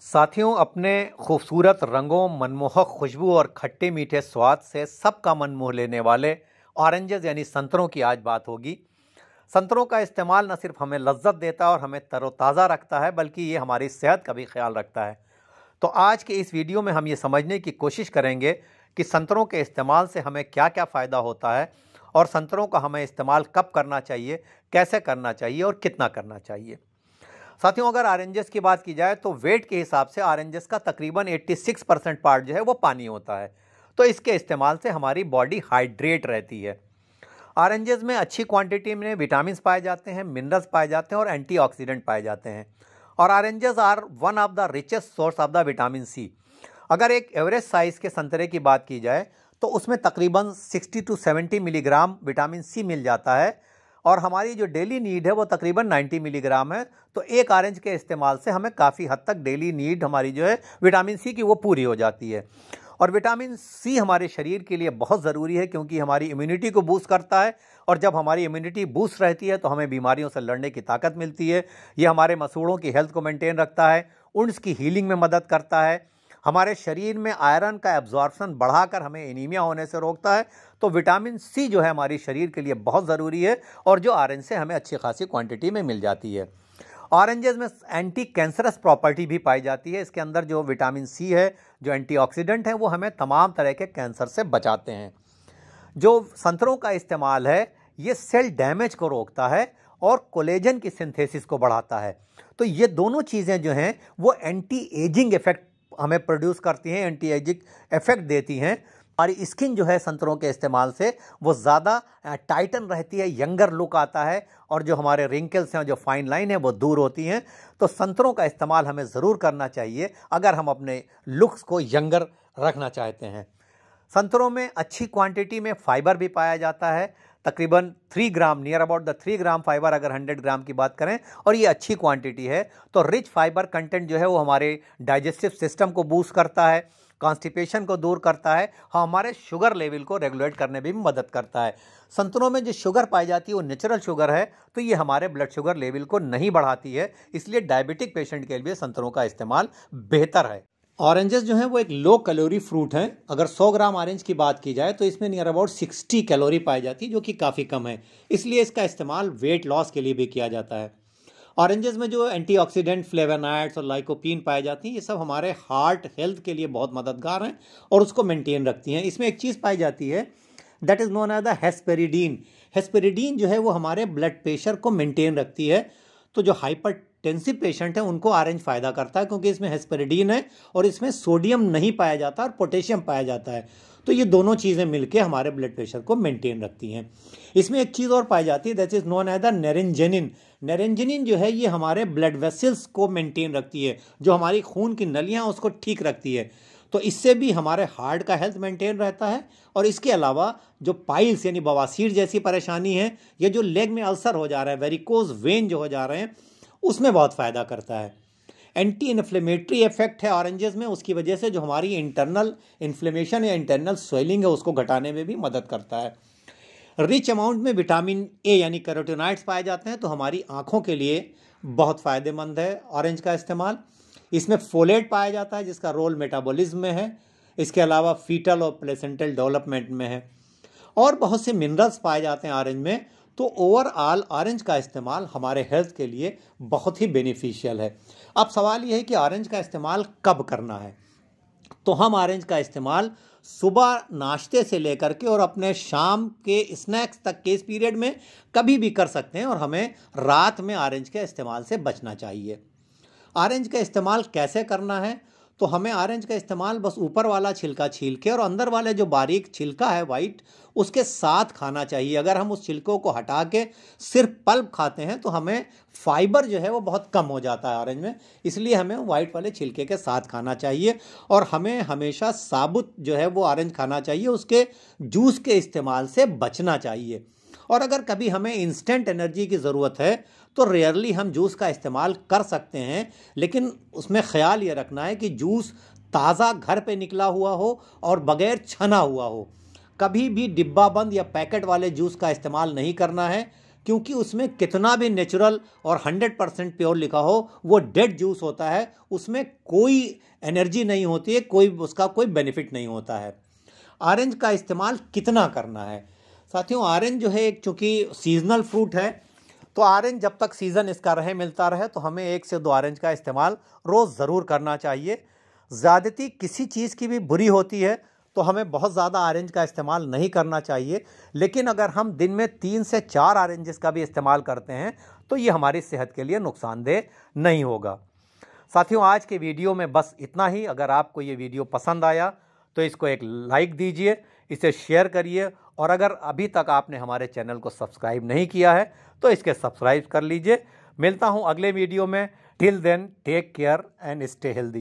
साथियों अपने खूबसूरत रंगों मनमोहक खुशबू और खट्टे मीठे स्वाद से सबका मन मोह लेने वाले ऑरेंजेस यानी संतरों की आज बात होगी संतरों का इस्तेमाल न सिर्फ हमें लज्जत देता है और हमें तरोताज़ा रखता है बल्कि ये हमारी सेहत का भी ख्याल रखता है तो आज के इस वीडियो में हम ये समझने की कोशिश करेंगे कि संतरों के इस्तेमाल से हमें क्या क्या फ़ायदा होता है और संतरों का हमें इस्तेमाल कब करना चाहिए कैसे करना चाहिए और कितना करना चाहिए साथियों अगर आरेंजेस की बात की जाए तो वेट के हिसाब से आरेंजेस का तकरीबन 86 परसेंट पार्ट जो है वो पानी होता है तो इसके इस्तेमाल से हमारी बॉडी हाइड्रेट रहती है आरेंजेस में अच्छी क्वांटिटी में विटामिन पाए जाते हैं मिनरल्स पाए जाते हैं और एंटीऑक्सीडेंट पाए जाते हैं और oranges are one of the richest source of the vitamin C अगर एक एवरेज साइज़ के संतरे की बात की जाए तो उसमें तकरीबन 60 टू 70 मिलीग्राम विटामिन सी मिल जाता है और हमारी जो डेली नीड है वो तकरीबन 90 मिलीग्राम है तो एक ऑरेंज के इस्तेमाल से हमें काफ़ी हद तक डेली नीड हमारी जो है विटामिन सी की वो पूरी हो जाती है और विटामिन सी हमारे शरीर के लिए बहुत ज़रूरी है क्योंकि हमारी इम्यूनिटी को बूस्ट करता है और जब हमारी इम्यूनिटी बूस्ट रहती है तो हमें बीमारियों से लड़ने की ताकत मिलती है ये हमारे मसूड़ों की हेल्थ को मेंटेन रखता है उंड्स की हीलिंग में मदद करता है हमारे शरीर में आयरन का एब्जॉर्प्शन बढ़ाकर हमें एनीमिया होने से रोकता है तो विटामिन सी जो है हमारे शरीर के लिए बहुत ज़रूरी है और जो आयरन से हमें अच्छी खासी क्वांटिटी में मिल जाती है ऑरेंजेस में एंटी कैंसरस प्रॉपर्टी भी पाई जाती है इसके अंदर जो विटामिन सी है जो एंटीऑक्सीडेंट है वो हमें तमाम तरह के कैंसर से बचाते हैं जो संतरों का इस्तेमाल है ये सेल डैमेज को रोकता है और कोलेजन की सिंथेसिस को बढ़ाता है तो ये दोनों चीज़ें जो हैं वो एंटी एजिंग इफेक्ट हमें प्रोड्यूस करती हैं एंटी एजिक इफेक्ट देती हैं हमारी स्किन जो है संतरों के इस्तेमाल से वो ज़्यादा टाइटन रहती है यंगर लुक आता है और जो हमारे रिंकल्स हैं जो फाइन लाइन है वो दूर होती हैं तो संतरों का इस्तेमाल हमें ज़रूर करना चाहिए अगर हम अपने लुक्स को यंगर रखना चाहते हैं संतरों में अच्छी क्वांटिटी में फाइबर भी पाया जाता है तकरीबन three gram near about the three gram fibre अगर हंड्रेड ग्राम की बात करें और ये अच्छी क्वांटिटी है तो रिच फाइबर कंटेंट जो है वो हमारे डाइजेस्टिव सिस्टम को बूस्ट करता है कॉन्स्टिपेशन को दूर करता है हाँ हमारे शुगर लेवल को रेगुलेट करने में भी मदद करता है संतरों में जो शुगर पाई जाती है वो नेचुरल शुगर है तो ये हमारे ब्लड शुगर लेवल को नहीं बढ़ाती है इसलिए डायबिटिक पेशेंट के लिए संतरों का इस्तेमाल बेहतर है ऑरेंजेस जो हैं वो एक लो कैलोरी फ्रूट हैं अगर 100 ग्राम ऑरेंज की बात की जाए तो इसमें नियर अबाउट 60 कैलोरी पाई जाती है जो कि काफ़ी कम है इसलिए इसका इस्तेमाल वेट लॉस के लिए भी किया जाता है ऑरेंजेस में जो एंटीऑक्सीडेंट फ्लेवनाइड्स और लाइकोपीन पाए जाती हैं ये सब हमारे हार्ट हेल्थ के लिए बहुत मददगार हैं और उसको मेनटेन रखती हैं इसमें एक चीज़ पाई जाती है that is known as the hesperidin जो है वो हमारे ब्लड प्रेशर को मेनटेन रखती है तो जो हाइपर टेंसिव पेशेंट है उनको ऑरेंज फ़ायदा करता है क्योंकि इसमें हेस्पेरिडीन है और इसमें सोडियम नहीं पाया जाता और पोटेशियम पाया जाता है तो ये दोनों चीज़ें मिलके हमारे ब्लड प्रेशर को मेंटेन रखती हैं इसमें एक चीज़ और पाई जाती है that is known as the naringenin naringenin जो है ये हमारे ब्लड वेसल्स को मेंटेन रखती है जो हमारी खून की नलियाँ उसको ठीक रखती है तो इससे भी हमारे हार्ट का हेल्थ मेंटेन रहता है और इसके अलावा जो पाइल्स यानी बवासीर जैसी परेशानी है या जो लेग में अल्सर हो जा रहा है वेरिकोज वेन जो हो जा रहे हैं उसमें बहुत फ़ायदा करता है एंटी इन्फ्लेमेटरी इफेक्ट है ऑरेंजेस में उसकी वजह से जो हमारी इंटरनल इन्फ्लेमेशन या इंटरनल स्वेलिंग है उसको घटाने में भी मदद करता है रिच अमाउंट में विटामिन ए यानी कैरोटिनाइड्स पाए जाते हैं तो हमारी आँखों के लिए बहुत फ़ायदेमंद है ऑरेंज का इस्तेमाल इसमें फोलेट पाया जाता है जिसका रोल मेटाबोलिज्म में है इसके अलावा फीटल और प्लेसेंटल डेवलपमेंट में है और बहुत से मिनरल्स पाए जाते हैं ऑरेंज में तो ओवरऑल ऑरेंज का इस्तेमाल हमारे हेल्थ के लिए बहुत ही बेनिफिशियल है अब सवाल यह है कि ऑरेंज का इस्तेमाल कब करना है तो हम ऑरेंज का इस्तेमाल सुबह नाश्ते से लेकर के और अपने शाम के स्नैक्स तक के इस पीरियड में कभी भी कर सकते हैं और हमें रात में ऑरेंज के इस्तेमाल से बचना चाहिए ऑरेंज का इस्तेमाल कैसे करना है तो हमें ऑरेंज का इस्तेमाल बस ऊपर वाला छिलका छील के और अंदर वाले जो बारीक छिलका है वाइट उसके साथ खाना चाहिए अगर हम उस छिलकों को हटा के सिर्फ पल्प खाते हैं तो हमें फाइबर जो है वो बहुत कम हो जाता है ऑरेंज में इसलिए हमें वाइट वाले छिलके के साथ खाना चाहिए और हमें हमेशा साबुत जो है वो ऑरेंज खाना चाहिए उसके जूस के इस्तेमाल से बचना चाहिए और अगर कभी हमें इंस्टेंट एनर्जी की ज़रूरत है तो रेयरली हम जूस का इस्तेमाल कर सकते हैं लेकिन उसमें ख्याल ये रखना है कि जूस ताज़ा घर पे निकला हुआ हो और बगैर छना हुआ हो कभी भी डिब्बा बंद या पैकेट वाले जूस का इस्तेमाल नहीं करना है क्योंकि उसमें कितना भी नेचुरल और 100 परसेंट प्योर लिखा हो वो डेड जूस होता है उसमें कोई एनर्जी नहीं होती है कोई उसका कोई बेनिफिट नहीं होता है ऑरेंज का इस्तेमाल कितना करना है साथियों ऑरेंज जो है एक चूँकि सीजनल फ्रूट है तो ऑरेंज जब तक सीज़न इसका रहे मिलता रहे तो हमें एक से दो ऑरेंज का इस्तेमाल रोज़ ज़रूर करना चाहिए ज़्यादती किसी चीज़ की भी बुरी होती है तो हमें बहुत ज़्यादा ऑरेंज का इस्तेमाल नहीं करना चाहिए लेकिन अगर हम दिन में तीन से चार ऑरेंजेस का भी इस्तेमाल करते हैं तो ये हमारी सेहत के लिए नुकसानदेह नहीं होगा साथियों आज के वीडियो में बस इतना ही अगर आपको ये वीडियो पसंद आया तो इसको एक लाइक दीजिए इसे शेयर करिए और अगर अभी तक आपने हमारे चैनल को सब्सक्राइब नहीं किया है तो इसके सब्सक्राइब कर लीजिए मिलता हूँ अगले वीडियो में till then take care and stay healthy